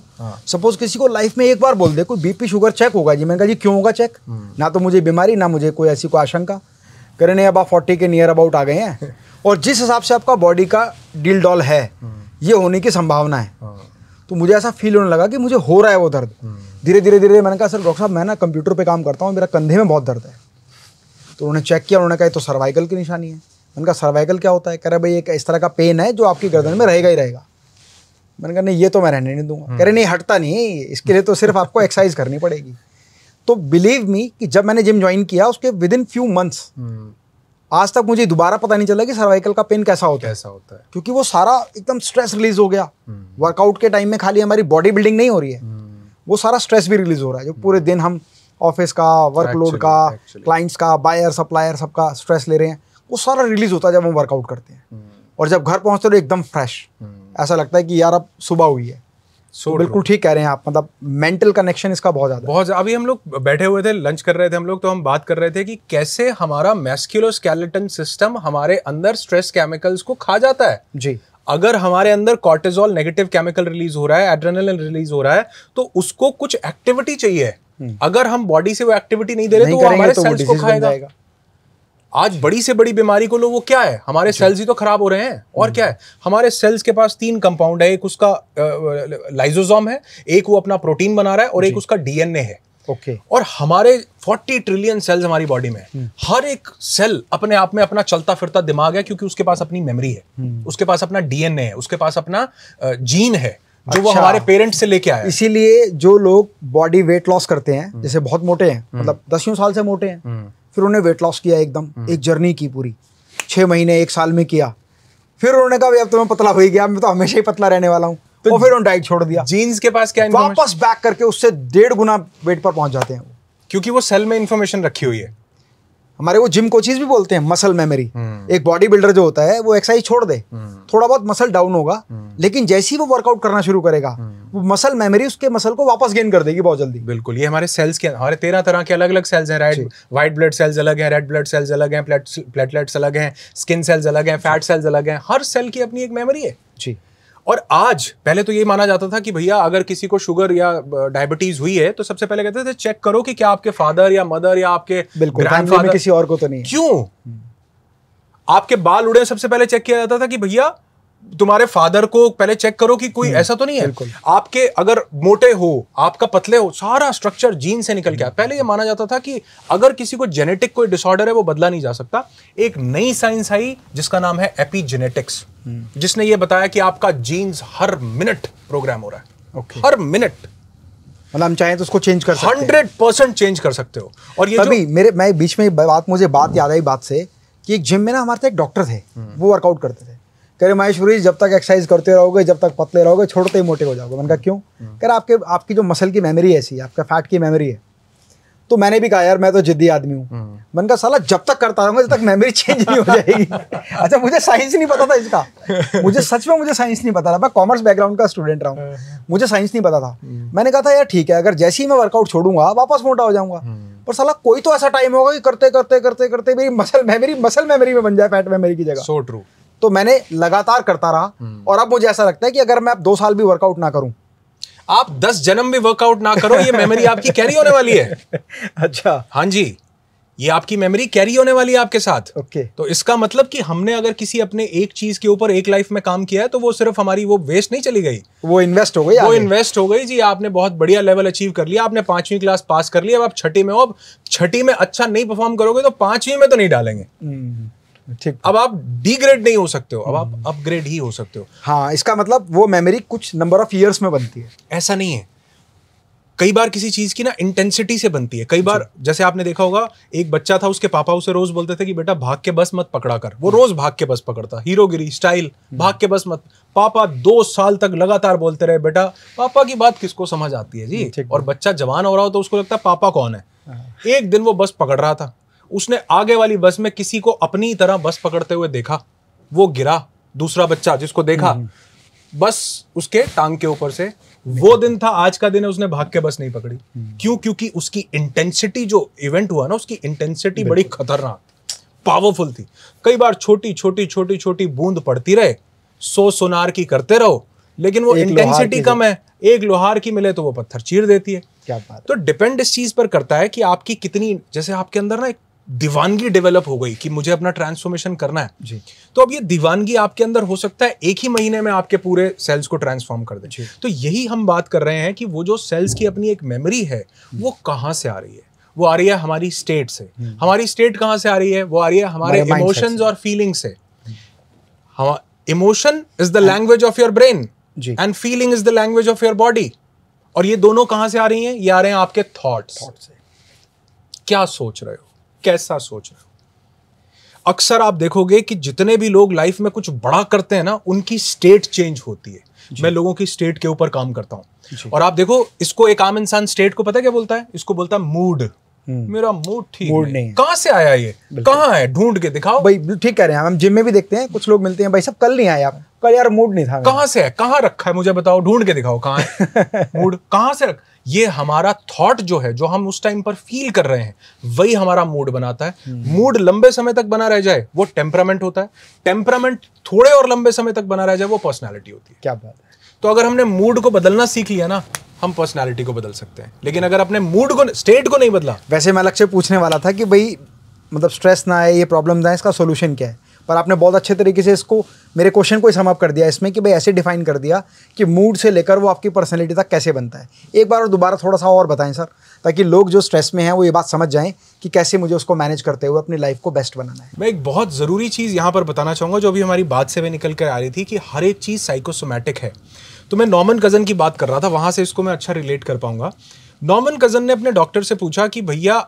सपोज किसी को लाइफ में एक बार बोल दे कोई बीपी शुगर चेक होगा जी मैंने कहा जी क्यों होगा चेक हम्म। ना तो मुझे बीमारी ना मुझे कोई ऐसी कोई आशंका कह रहे नहीं अब आप फोर्टी के नियर अबाउट आ गए हैं [LAUGHS] और जिस हिसाब से आपका बॉडी का डील डॉल है हम्म। ये होने की संभावना है तो मुझे ऐसा फील होने लगा कि मुझे हो रहा है वो दर्द हम्म। धीरे धीरे धीरे मैंने कहा सर डॉक्टर साहब मैं ना कंप्यूटर पे काम करता हूँ मेरा कंधे में बहुत दर्द है तो उन्होंने चेक किया उन्होंने कहा तो सर्वाइकल की निशानी है मैंने कहा सर्वाइकल क्या होता है कह रहे भाई एक इस तरह का पेन है जो आपकी गर्दन में रहेगा ही रहेगा मैंने कहा नहीं ये तो मैं रहने नहीं दूंगा कह रहे नहीं हटता नहीं इसके लिए तो सिर्फ आपको एक्सरसाइज करनी पड़ेगी तो बिलीव मी कि जब मैंने जिम ज्वाइन किया उसके विद इन फ्यू मंथ्स आज तक मुझे दोबारा पता नहीं चला कि सर्वाइकल का पेन कैसा होता है कैसा होता है क्योंकि वो सारा एकदम स्ट्रेस रिलीज हो गया वर्कआउट हम्म। के टाइम में खाली हमारी बॉडी बिल्डिंग नहीं हो रही है हम्म। वो सारा स्ट्रेस भी रिलीज हो रहा है जो पूरे दिन हम ऑफिस का वर्कलोड का क्लाइंट्स का बायर सप्लायर सबका स्ट्रेस ले रहे हैं वो सारा रिलीज होता है जब हम वर्कआउट करते हैं हम्म। और जब घर पहुंचते हो तो एकदम फ्रेश हम्म। ऐसा लगता है कि यार अब सुबह हुई है सो तो बिल्कुल ठीक कह रहे हैं आप मतलब मेंटल कनेक्शन इसका बहुत ज्यादा बहुत अभी हम लोग बैठे हुए थे लंच कर रहे थे हम लोग तो हम बात कर रहे थे कि कैसे हमारा मैस्क्यूलोस्केलेटन सिस्टम हमारे अंदर स्ट्रेस केमिकल्स को खा जाता है जी अगर हमारे अंदर कॉर्टेजॉल नेगेटिव केमिकल रिलीज हो रहा है एड्रेनल रिलीज हो रहा है तो उसको कुछ एक्टिविटी चाहिए हम्म। अगर हम बॉडी से वो एक्टिविटी नहीं दे रहे तो वो हमारे सेल्स तो को खाएगा आज बड़ी से बड़ी बीमारी को लो वो क्या है हमारे सेल्स ही तो खराब हो रहे हैं और हम्म। क्या है हमारे सेल्स के पास तीन कंपाउंड है एक उसका लाइजोजोम है एक वो अपना प्रोटीन बना रहा है और एक उसका डीएनए है ओके okay. और हमारे 40 ट्रिलियन सेल्स हमारी बॉडी में है हम्म। हर एक सेल अपने आप में अपना चलता फिरता दिमाग है क्योंकि उसके पास अपनी मेमोरी हम्म। है उसके पास अपना डीएनए है उसके पास अपना जीन है जो अच्छा, वो हमारे पेरेंट्स से लेके आए इसीलिए जो लोग बॉडी वेट लॉस करते हैं जैसे बहुत मोटे हैं मतलब दसियों साल से मोटे हैं फिर उन्होंने वेट लॉस किया एकदम हम्म। एक जर्नी की पूरी छः महीने एक साल में किया फिर उन्होंने कहा अब तो मैं पतला हो ही गया मैं तो हमेशा ही पतला रहने वाला हूँ तो और फिर उन्होंने डाइट छोड़ दिया जीन्स के पास क्या वापस बैक करके उससे डेढ़ गुना वेट पर पहुंच जाते हैं क्योंकि वो सेल में इन्फॉर्मेशन रखी हुई है हमारे वो जिम कोचिज भी बोलते हैं मसल हम्म। मेमोरी एक बॉडी बिल्डर जो होता है वो एक्सरसाइज छोड़ दे हम्म। थोड़ा बहुत मसल डाउन होगा हम्म। लेकिन जैसे ही वो वर्कआउट करना शुरू करेगा वो मसल मेमोरी उसके मसल को वापस गेन कर देगी बहुत जल्दी बिल्कुल ये हमारे सेल्स के हमारे तेरह तरह के अलग अलग सेल्स हैं राइट व्हाइट ब्लड सेल्स अलग हैं रेड ब्लड सेल्स अलग हैं प्लेटलेट्स अलग हैं स्किन सेल्स अलग हैं फैट सेल्स अलग हैं हर सेल की अपनी एक मेमोरी है जी और आज पहले तो ये माना जाता था कि भैया अगर किसी को शुगर या डायबिटीज हुई है तो सबसे पहले कहते थे चेक करो कि क्या आपके फादर या मदर या आपके में किसी और को तो नहीं क्यों हम्म। आपके बाल उड़े सबसे पहले चेक किया जाता था कि भैया तुम्हारे फादर को पहले चेक करो कि कोई हम्म, ऐसा तो नहीं है आपके अगर मोटे हो आपका पतले हो सारा स्ट्रक्चर जीन से निकल गया पहले ये माना जाता था कि अगर किसी को जेनेटिक कोई डिसऑर्डर है वो बदला नहीं जा सकता एक नई साइंस आई जिसका नाम है एपीजेनेटिक्स हम्म। जिसने ये बताया कि आपका जीन्स हर मिनट प्रोग्राम हो रहा है ओके हर मिनट मतलब हम चाहें तो उसको चेंज कर हंड्रेड परसेंट चेंज कर सकते हो और ये तभी मेरे मैं बीच में बात मुझे बात याद आई बात से कि एक जिम में ना हमारे एक डॉक्टर थे हम्म। वो वर्कआउट करते थे कह रहे महेश्वरी जब तक एक्सरसाइज करते रहोगे जब तक पतले रहोगे छोड़ते ही मोटे हो जाओगे मैंने कहा क्यों हम्म। कह रहे आपके आपकी जो मसल की मेमोरी ऐसी है आपका फैट की मेमोरी है तो मैंने भी कहा यार मैं तो जिद्दी आदमी हूँ हम्म। मैंने कहा साला जब तक करता रहूंगा जब तक मेमोरी चेंज नहीं हो जाएगी [LAUGHS] अच्छा मुझे साइंस नहीं पता था इसका [LAUGHS] मुझे सच में मुझे साइंस नहीं पता था मैं कॉमर्स बैकग्राउंड का स्टूडेंट रहा हूँ हाँ, हाँ। मुझे साइंस नहीं पता था हम्म। मैंने कहा था यार ठीक है अगर जैसे ही मैं वर्कआउट छोड़ूंगा वापस मोटा हो जाऊंगा पर साला कोई तो ऐसा टाइम होगा कि करते करते करते करते मेरी मसल मेमोरी मसल मेमोरी में बन जाए फैट मेमोरी की जगह सो ट्रू तो मैंने लगातार करता रहा हम्म। और अब मुझे ऐसा लगता है कि अगर मैं अब दो साल भी वर्कआउट ना करूं आप दस जन्म भी वर्कआउट ना करो ये मेमोरी आपकी कैरी होने वाली है [LAUGHS] अच्छा हाँ जी ये आपकी मेमोरी कैरी होने वाली है आपके साथ ओके okay. तो इसका मतलब कि हमने अगर किसी अपने एक चीज के ऊपर एक लाइफ में काम किया है तो वो सिर्फ हमारी वो वेस्ट नहीं चली गई वो इन्वेस्ट हो गई वो इन्वेस्ट हो गई जी आपने बहुत बढ़िया लेवल अचीव कर लिया आपने पांचवी क्लास पास कर लिया अब आप छठी में हो अब छठी में अच्छा नहीं परफॉर्म करोगे तो पांचवी में तो नहीं डालेंगे हम्म। ठीक अब आप डिग्रेड नहीं हो सकते हो अब आप अपग्रेड हम्म। ही हो सकते हो हाँ इसका मतलब वो मेमोरी कुछ नंबर ऑफ ईयर्स में बनती है ऐसा नहीं है कई बार किसी चीज की ना इंटेंसिटी से बनती है कई बार जैसे आपने देखा होगा एक बच्चा था उसके पापा उसे रोज बोलते थे कि बेटा भाग के बस मत पकड़ा कर वो रोज भाग के बस पकड़ता हीरोगिरी स्टाइल हम्म। भाग के बस मत पापा दो साल तक लगातार बोलते रहे बेटा पापा की बात किसको समझ आती है जी और बच्चा जवान हो रहा हो तो उसको लगता है पापा कौन है हाँ। एक दिन वो बस पकड़ रहा था उसने आगे वाली बस में किसी को अपनी तरह बस पकड़ते हुए देखा वो गिरा दूसरा बच्चा जिसको देखा हम्म, हम्म। बस उसके टांग के ऊपर से वो दिन था आज का दिन है उसने भाग के बस नहीं पकड़ी हम्म। क्यों क्योंकि उसकी इंटेंसिटी जो इवेंट हुआ ना उसकी इंटेंसिटी बड़ी खतरनाक पावरफुल थी कई बार छोटी छोटी छोटी छोटी बूंद पड़ती रहे सो सोनार की करते रहो लेकिन वो इंटेंसिटी कम है एक लोहार की मिले तो वो पत्थर चीर देती है क्या बात तो डिपेंड इस चीज पर करता है कि आपकी कितनी जैसे आपके अंदर ना एक दीवानगी डेवलप हो गई कि मुझे अपना ट्रांसफॉर्मेशन करना है जी तो अब ये दीवानगी आपके अंदर हो सकता है एक ही महीने में आपके पूरे सेल्स को ट्रांसफॉर्म कर दे जी। तो यही हम बात कर रहे हैं कि वो जो सेल्स की अपनी एक मेमोरी है वो हम्म। कहाँ से आ रही है वो आ रही है हमारी स्टेट से हम्म। हमारी स्टेट कहाँ से आ रही है वो आ रही है हमारे इमोशंस और फीलिंग से emotion is the language of your brain and feeling is the language of your body और ये दोनों कहां से आ रही हैं ये आ रहे हैं आपके थॉट्स क्या सोच रहे हो कैसा सोच रहे हो अक्सर आप देखोगे कि जितने भी लोग लाइफ में कुछ बड़ा करते हैं ना उनकी स्टेट चेंज होती है मैं लोगों की स्टेट के ऊपर काम करता हूं और आप देखो इसको एक आम इंसान स्टेट को पता है क्या बोलता है इसको बोलता है मूड हम्म। मेरा मूड ठीक नहीं, नहीं। कहाँ से आया ये कहाँ है ढूंढ के दिखाओ भाई ठीक कह रहे हैं हम जिम में भी देखते हैं कुछ लोग मिलते हैं भाई सब कल नहीं आया कल यार मूड नहीं था कहाँ से है कहाँ रखा है मुझे बताओ ढूंढ के दिखाओ कहाँ है मूड [LAUGHS] कहाँ से रखा ये हमारा थॉट जो है जो हम उस टाइम पर फील कर रहे हैं वही हमारा मूड बनाता है मूड हम्म। लंबे समय तक बना रह जाए वो टेम्परामेंट होता है टेम्परामेंट थोड़े और लंबे समय तक बना रह जाए वो पर्सनैलिटी होती है क्या बात है तो अगर हमने मूड को बदलना सीख लिया ना हम पर्सनैलिटी को बदल सकते हैं लेकिन अगर अपने मूड को स्टेट को नहीं बदला वैसे मैं अलग से पूछने वाला था कि भाई मतलब स्ट्रेस ना आए ये प्रॉब्लम है इसका सोल्यूशन क्या है पर आपने बहुत अच्छे तरीके से इसको मेरे क्वेश्चन को ही समअप कर दिया इसमें कि भाई ऐसे डिफाइन कर दिया कि मूड से लेकर वो आपकी पर्सनैलिटी तक कैसे बनता है एक बार और दोबारा थोड़ा सा और बताएं सर ताकि लोग जो स्ट्रेस में हैं वो ये बात समझ जाएं कि कैसे मुझे उसको मैनेज करते हुए अपनी लाइफ को बेस्ट बनाना है मैं एक बहुत ज़रूरी चीज़ यहाँ पर बताना चाहूँगा जो अभी हमारी बात से भी निकल कर आ रही थी कि हर एक चीज़ साइकोसोमैटिक है तो मैं नॉर्मन कज़न की बात कर रहा था वहाँ से इसको मैं अच्छा रिलेट कर पाऊँगा नॉर्मन कज़न ने अपने डॉक्टर से पूछा कि भैया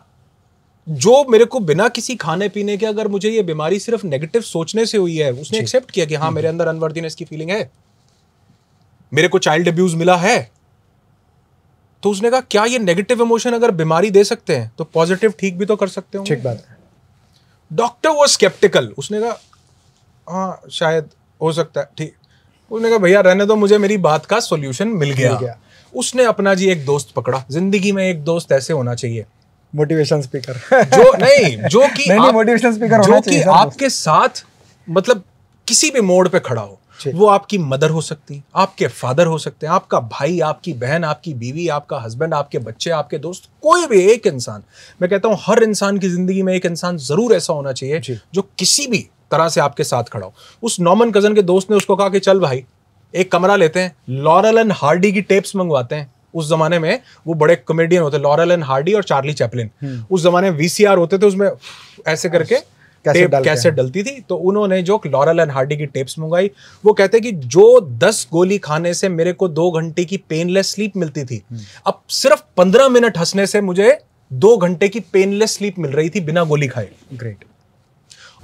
जो मेरे को बिना किसी खाने पीने के अगर मुझे ये बीमारी सिर्फ नेगेटिव सोचने से हुई है उसने एक्सेप्ट किया कि हाँ हम्म। मेरे अंदर अनवर्दीनेस की फीलिंग है मेरे को चाइल्ड अब्यूज मिला है तो उसने कहा क्या ये नेगेटिव इमोशन अगर बीमारी दे सकते हैं तो पॉजिटिव ठीक भी तो कर सकते हो ठीक बात डॉक्टर वो स्केप्टिकल उसने कहा हाँ शायद हो सकता है ठीक उसने कहा भैया रहने दो मुझे मेरी बात का सोल्यूशन मिल गया, मिल गया। उसने अपना जी एक दोस्त पकड़ा जिंदगी में एक दोस्त ऐसे होना चाहिए मोटिवेशन स्पीकर जो नहीं जो कि [LAUGHS] नहीं मोटिवेशन स्पीकर जो कि आपके साथ मतलब किसी भी मोड़ पे खड़ा हो वो आपकी मदर हो सकती आपके फादर हो सकते हैं आपका भाई आपकी बहन आपकी बीवी आपका हस्बैंड आपके बच्चे आपके दोस्त कोई भी एक इंसान मैं कहता हूं हर इंसान की जिंदगी में एक इंसान जरूर ऐसा होना चाहिए जो किसी भी तरह से आपके साथ खड़ा हो उस नॉमन कजन के दोस्त ने उसको कहा कि चल भाई एक कमरा लेते हैं लॉरल एंड हार्डी की टेप्स मंगवाते हैं उस जमाने में वो बड़े कॉमेडियन होते लॉरल एंड हार्डी और चार्ली हम्म। चैपलिन उस जमाने में वीसीआर होते थे उसमें ऐसे करके कैसेट कैसेट डलती थी तो उन्होंने जो लॉरल एंड हार्डी की टेप्स मंगाई वो कहते कि जो दस गोली खाने से मेरे को दो घंटे की पेनलेस स्लीप मिलती थी हम्म। अब सिर्फ पंद्रह मिनट हंसने से मुझे दो घंटे की पेनलेस स्लीप मिल रही थी बिना गोली खाए ग्रेट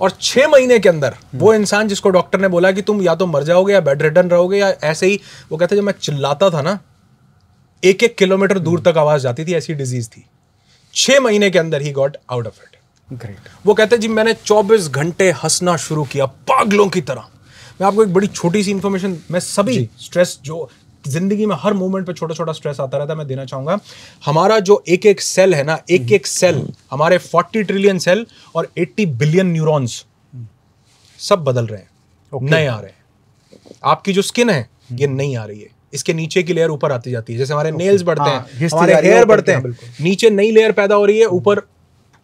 और छह महीने के अंदर हम्म। वो इंसान जिसको डॉक्टर ने बोला कि तुम या तो मर जाओगे या बेड रिटर्न रहोगे या ऐसे ही वो कहते जब मैं चिल्लाता था ना एक एक किलोमीटर दूर हम्म। तक आवाज जाती थी ऐसी डिजीज थी छह महीने के अंदर ही got out of it great वो कहते जी मैंने चौबीस घंटे हंसना शुरू किया पागलों की तरह मैं आपको एक बड़ी छोटी सी इन्फॉर्मेशन मैं सभी स्ट्रेस जो जिंदगी में हर मोमेंट पे छोटा छोटा स्ट्रेस आता रहता है मैं देना चाहूंगा हमारा जो एक एक सेल है ना एक एक सेल हमारे 40 ट्रिलियन सेल और 80 बिलियन न्यूरॉन्स सब बदल रहे हैं okay. नए आ रहे हैं आपकी जो स्किन है ये हम्म। नहीं आ रही है इसके नीचे की लेयर ऊपर आती जाती है जैसे हमारे नेल्स बढ़ते हाँ, हैं हमारे हेयर बढ़ते हैं नीचे नई लेयर पैदा हो रही है ऊपर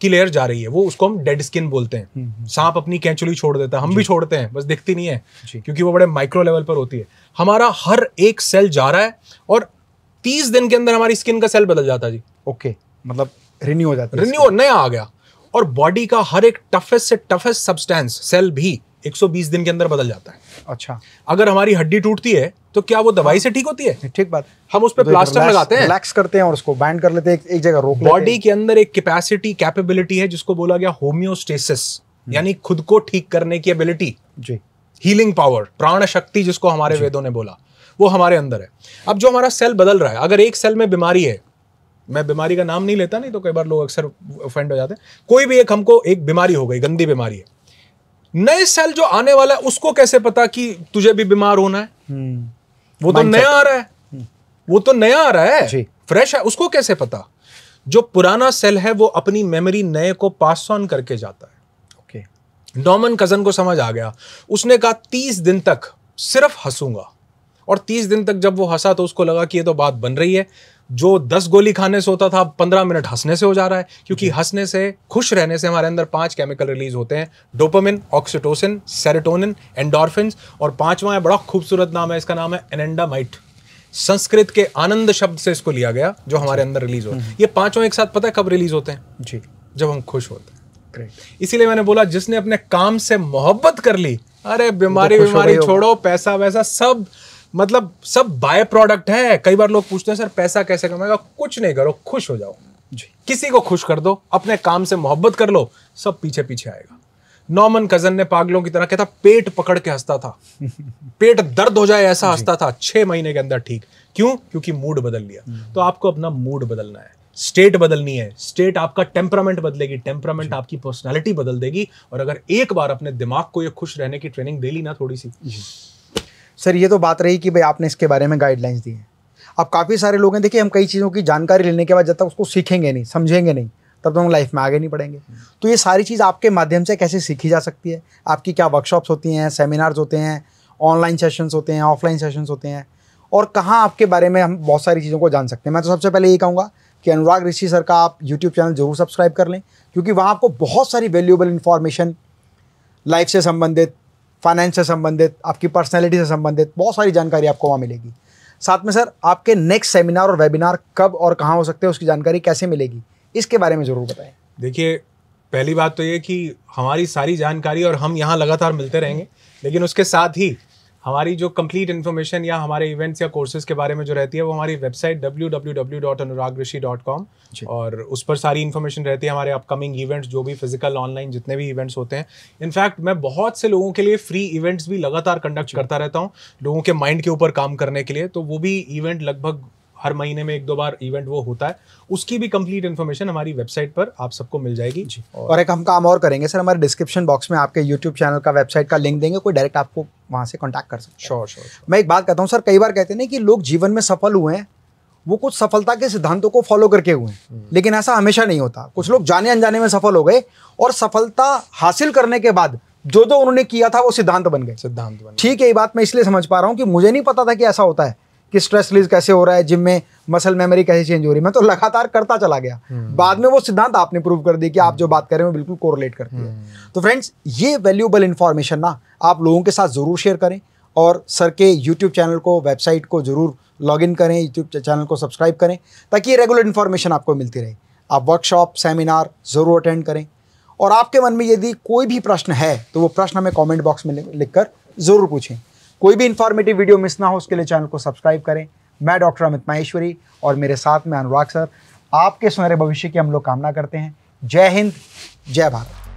की लेयर जा रही है वो उसको हम डेड स्किन बोलते हैं हम्म, हम्म। सांप अपनी कैंचुली छोड़ देता है हम भी छोड़ते हैं बस दिखती नहीं है क्योंकि वो बड़े माइक्रो लेवल पर होती है हमारा हर एक सेल जा रहा है और तीस दिन के अंदर हमारी स्किन का सेल बदल जाता है जी ओके मतलब रिन्यू हो जाता है रिन्यू नया आ गया और बॉडी का हर एक टफेस्ट से टफेस्ट सब्सटेंस सेल भी 120 दिन के अंदर बदल जाता है अच्छा अगर हमारी हड्डी टूटती है तो क्या वो दवाई से ठीक होती है ठीक बात हम उस पर तो प्लास्टर लगाते हैं रिलैक्स करते हैं और उसको बैंड कर लेते हैं एक, जगह रोक बॉडी के अंदर एक कैपेसिटी कैपेबिलिटी है जिसको बोला गया होम्योस्टेसिस यानी खुद को ठीक करने की एबिलिटी जी हीलिंग पावर प्राण शक्ति जिसको हमारे वेदों ने बोला वो हमारे अंदर है अब जो हमारा सेल बदल रहा है अगर एक सेल में बीमारी है मैं बीमारी का नाम नहीं लेता नहीं तो कई बार लोग अक्सर ऑफेंड हो जाते हैं कोई भी एक हमको एक बीमारी हो गई गंदी बीमारी है नए सेल जो आने वाला है उसको कैसे पता कि तुझे भी बीमार होना है हम्म। तो हम्म। वो तो नया आ रहा है वो तो नया आ रहा है फ्रेश है उसको कैसे पता जो पुराना सेल है वो अपनी मेमोरी नए को पास ऑन करके जाता है ओके नॉर्मन कजन को समझ आ गया उसने कहा तीस दिन तक सिर्फ हंसूंगा और तीस दिन तक जब वो हंसा तो उसको लगा कि ये तो बात बन रही है जो दस गोली खाने से होता था पंद्रह मिनट हंसने से हो जा रहा है क्योंकि हंसने से खुश रहने से हमारे अंदर पांच केमिकल रिलीज होते हैं डोपामिन ऑक्सीटोसिन सेरेटोनिन एंडोरफिन और पांचवा है बड़ा खूबसूरत नाम है इसका नाम है एनेंडामाइट संस्कृत के आनंद शब्द से इसको लिया गया जो हमारे अंदर रिलीज हो हम्म, हम्म। ये पांचों एक साथ पता है कब रिलीज होते हैं जी जब हम खुश होते हैं इसीलिए मैंने बोला जिसने अपने काम से मोहब्बत कर ली अरे तो बीमारी बीमारी छोड़ो पैसा वैसा सब मतलब सब बाय प्रोडक्ट है कई बार लोग पूछते हैं सर पैसा कैसे कमाएगा कुछ नहीं करो खुश हो जाओ किसी को खुश कर दो अपने काम से मोहब्बत कर लो सब पीछे पीछे आएगा नॉमन कजन ने पागलों की तरह कहता पेट पकड़ के हंसता था [LAUGHS] पेट दर्द हो जाए ऐसा हंसता था छह महीने के अंदर ठीक क्यों क्योंकि मूड बदल लिया हम्म। तो आपको अपना मूड बदलना है स्टेट बदलनी है स्टेट आपका टेम्परामेंट बदलेगी टेम्परामेंट आपकी पर्सनालिटी बदल देगी और अगर एक बार अपने दिमाग को ये खुश रहने की ट्रेनिंग दे ली ना थोड़ी सी सर ये तो बात रही कि भाई आपने इसके बारे में गाइडलाइंस दी है अब काफ़ी सारे लोग हैं देखिए हम कई चीज़ों की जानकारी लेने के बाद जब तक उसको सीखेंगे नहीं समझेंगे नहीं तब तक तो हम लाइफ में आगे नहीं बढ़ेंगे तो ये सारी चीज़ आपके माध्यम से कैसे सीखी जा सकती है आपकी क्या वर्कशॉप्स होती हैं सेमिनार्स होते हैं ऑनलाइन सेशंस होते हैं ऑफलाइन सेशंस होते हैं और कहाँ आपके बारे में हम बहुत सारी चीज़ों को जान सकते हैं मैं तो सबसे पहले ये कहूँगा कि अनुराग ऋषि सर का आप यूट्यूब चैनल जरूर सब्सक्राइब कर लें क्योंकि वहाँ आपको बहुत सारी वैल्यूएबल इन्फॉर्मेशन लाइफ से संबंधित फाइनेंस से संबंधित आपकी पर्सनैलिटी से संबंधित बहुत सारी जानकारी आपको वहाँ मिलेगी साथ में सर आपके नेक्स्ट सेमिनार और वेबिनार कब और कहाँ हो सकते हैं उसकी जानकारी कैसे मिलेगी इसके बारे में ज़रूर बताएं देखिए पहली बात तो ये कि हमारी सारी जानकारी और हम यहाँ लगातार मिलते रहेंगे लेकिन उसके साथ ही हमारी जो कंप्लीट इन्फॉर्मेशन या हमारे इवेंट्स या कोर्सेज के बारे में जो रहती है वो हमारी वेबसाइट www.anuragrishi.com और उस पर सारी इन्फॉर्मेशन रहती है हमारे अपकमिंग इवेंट्स जो भी फिजिकल ऑनलाइन जितने भी इवेंट्स होते हैं इनफैक्ट मैं बहुत से लोगों के लिए फ्री इवेंट्स भी लगातार कंडक्ट करता रहता हूँ लोगों के माइंड के ऊपर काम करने के लिए तो वो भी इवेंट लगभग हर महीने में एक दो बार इवेंट वो होता है उसकी भी कंप्लीट इन्फॉर्मेशन हमारी वेबसाइट पर आप सबको मिल जाएगी जी और, और एक हम काम और करेंगे सर हमारे डिस्क्रिप्शन बॉक्स में आपके यूट्यूब चैनल का वेबसाइट का लिंक देंगे कोई डायरेक्ट आपको वहाँ से कॉन्टैक्ट कर सकते श्योर श्योर मैं एक बात कहता हूँ सर कई बार कहते हैं कि लोग जीवन में सफल हुए हैं वो कुछ सफलता के सिद्धांतों को फॉलो करके हुए हम्म। लेकिन ऐसा हमेशा नहीं होता कुछ लोग जाने अनजाने में सफल हो गए और सफलता हासिल करने के बाद जो जो उन्होंने किया था वो सिद्धांत बन गए सिद्धांत बन ठीक है ये बात मैं इसलिए समझ पा रहा हूँ कि मुझे नहीं पता था कि ऐसा होता है कि स्ट्रेस रिलीज कैसे हो रहा है जिम में मसल मेमोरी कैसे चेंज हो रही है मैं तो लगातार करता चला गया हम्म। बाद में वो सिद्धांत आपने प्रूव कर दिया कि आप जो बात कर रहे हो बिल्कुल कोरिलेट करती है हम्म। तो फ्रेंड्स ये वैल्यूबल इन्फॉर्मेशन ना आप लोगों के साथ ज़रूर शेयर करें और सर के यूट्यूब चैनल को वेबसाइट को ज़रूर लॉग इन करें यूट्यूब चैनल को सब्सक्राइब करें ताकि ये रेगुलर इन्फॉर्मेशन आपको मिलती रहे आप वर्कशॉप सेमिनार ज़रूर अटेंड करें और आपके मन में यदि कोई भी प्रश्न है तो वो प्रश्न हमें कमेंट बॉक्स में लिखकर ज़रूर पूछें कोई भी इन्फॉर्मेटिव वीडियो मिस ना हो उसके लिए चैनल को सब्सक्राइब करें मैं डॉक्टर अमित माहेश्वरी और मेरे साथ में अनुराग सर आपके सुनहरे भविष्य की हम लोग कामना करते हैं जय हिंद जय भारत